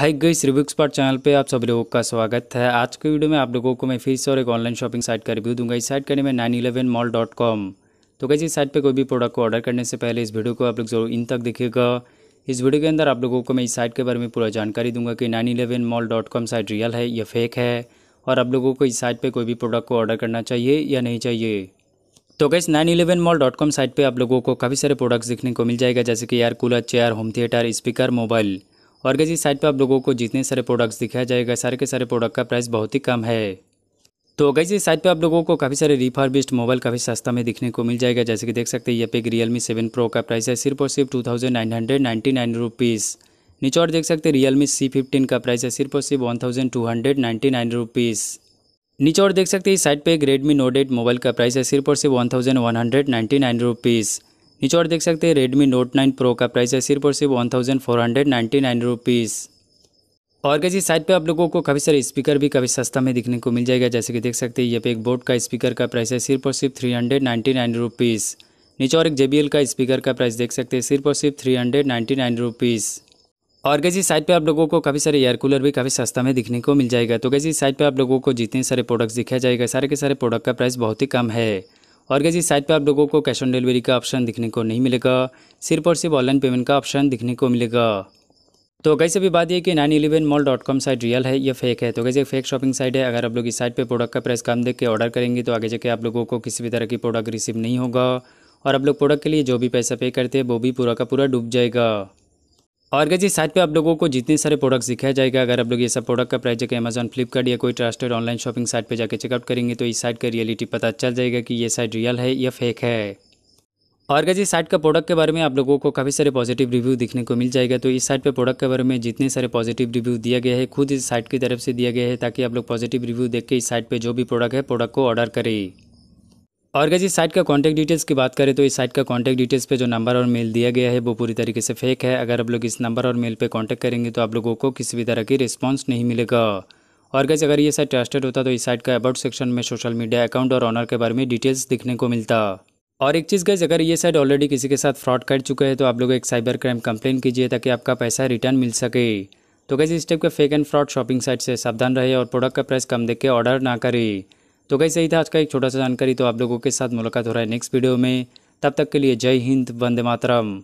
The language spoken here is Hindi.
हाय गई रिव्यू एक्सपर्ट चैनल पे आप सभी लोगों का स्वागत है आज के वीडियो में आप लोगों को मैं फिर से और एक ऑनलाइन शॉपिंग साइट का रिव्यू दूंगा इस साइट का नाम है nine eleven mall dot com तो कैसे इस साइट पे कोई भी प्रोडक्ट को ऑर्डर करने से पहले इस वीडियो को आप लोग जरूर इन तक देखिएगा इस वीडियो के अंदर आप लोगों को मैं इस साइट के बारे में पूरा जानकारी दूंगा कि nine eleven mall dot com site real है या फेक है और आप लोगों को इस साइट पर कोई भी प्रोडक्ट को ऑर्डर करना चाहिए या नहीं चाहिए तो guys nine eleven mall dot com site पर आप लोगों को काफ़ी सारे प्रोडक्ट्स देखने को मिल जाएगा जैसे कि air cooler chair home theatre speaker mobile और गैस इस साइट पर आप लोगों को जितने सारे प्रोडक्ट्स दिखाया जाएगा सारे के सारे प्रोडक्ट का प्राइस बहुत ही कम है तो गैस इस साइट पर आप लोगों को काफ़ी सारे रिफर्बिस्ड मोबाइल काफ़ी सस्ता में दिखने को मिल जाएगा जैसे कि देख सकते हैं यहाँ पे एक रियलमी सेवन प्रो का प्राइस है सिर्फ और सिर्फ two thousand nine hundred ninety nine नीचे और देख सकते हैं रियलमी सी फिफ्टीन का प्राइस है सिर्फ और सिर्फ one thousand two hundred ninety nine rupees नीचे और देख सकते इस साइट पे एक रेडमी नोट एट मोबाइल का प्राइस है सिर्फ और सिर्फ one thousand one hundred ninety nine rupees नीचे और देख सकते हैं रेडमी नोट नाइन प्रो का प्राइस है सिर्फ और सिर्फ one thousand four hundred ninety nine rupees और कैसी साइड पे आप लोगों को काफ़ी सारे स्पीकर भी काफ़ी सस्ता में दिखने को मिल जाएगा जैसे कि देख सकते हैं ये पे एक बोट का स्पीकर का प्राइस है सिर्फ और सिर्फ three hundred ninety nine rupees नीचे और एक जे का स्पीकर का प्राइस देख सकते हैं सिर्फ और सिर्फ three hundred ninety nine rupees और कैसी साइड पे आप लोगों को काफ़ी सारे एयर कूलर भी काफ़ी सस्ता में दिखने को मिल जाएगा तो कैसी साइड पे आप लोगों को जितने सारे प्रोडक्ट्स दिखाया जाएगा सारे के सारे प्रोडक्ट का प्राइस बहुत ही कम है और कैसे साइट पर आप लोगों को कैश ऑन डिलीवरी का ऑप्शन दिखने को नहीं मिलेगा सिर्फ और सिर्फ ऑनलाइन पेमेंट का ऑप्शन दिखने को मिलेगा तो कैसे भी बात ये कि nine eleven mall dot com site real है या फेक है तो कैसे फेक शॉपिंग साइट है अगर आप लोग इस साइट पे प्रोडक्ट का प्राइस कम देख के ऑर्डर करेंगे तो आगे जाके आप लोगों को किसी भी तरह की प्रोडक्ट रिसीव नहीं होगा और आप लोग प्रोडक्ट के लिए जो भी पैसा पे करते हैं वो भी पूरा का पूरा डूब जाएगा और गज इस साइट पे आप लोगों को जितने सारे प्रोडक्ट्स दिखाया जाएगा अगर आप लोग ये सब प्रोडक्ट का प्राइस जगह अमेजन फ्लिपकार्ट या कोई ट्रस्टेड ऑनलाइन शॉपिंग साइट पे जाकर चेकआउट करेंगे तो इस साइट का रियलिटी पता चल जाएगा कि ये साइट रियल है या फेक है और गज इस साइट का प्रोडक्ट के बारे में आप लोगों को काफ़ी सारे पॉजिटिव रिव्यू देखने को मिल जाएगा तो इस साइट पर प्रोडक्ट के बारे में जितने सारे पॉजिटिव रिव्यू दिया गया है खुद इस साइट की तरफ से दिया गया है ताकि आप लोग पॉजिटिव रिव्यू देख के इस साइट पर जो भी प्रोडक्ट है प्रोडक्ट को ऑर्डर करें और अगर इस साइट का कॉन्टैक्ट डिटेल्स की बात करें तो इस साइट का कॉन्टैक्ट डिटेल्स पे जो नंबर और मेल दिया गया है वो पूरी तरीके से फेक है अगर आप लोग इस नंबर और मेल पे कॉन्टैक्ट करेंगे तो आप लोगों को किसी भी तरह की रिस्पॉन्स नहीं मिलेगा और गैस अगर ये साइट ट्रस्टेड होता तो इस साइट का अबाउट सेक्शन में सोशल मीडिया अकाउंट और ऑनर के बारे में डिटेल्स दिखने को मिलता और एक चीज़ गैस अगर ये साइट ऑलरेडी किसी के साथ फ्रॉड कर चुका है तो आप लोग एक साइबर क्राइम कंप्लेन कीजिए ताकि आपका पैसा रिटर्न मिल सके तो गैस इस टाइप का fake and fraud shopping site से सावधान रहे और प्रोडक्ट का प्राइस कम देख के ऑर्डर ना करें तो कैसे ही था आज का एक छोटा सा जानकारी तो आप लोगों के साथ मुलाकात हो रहा है नेक्स्ट वीडियो में तब तक के लिए जय हिंद वंदे मातरम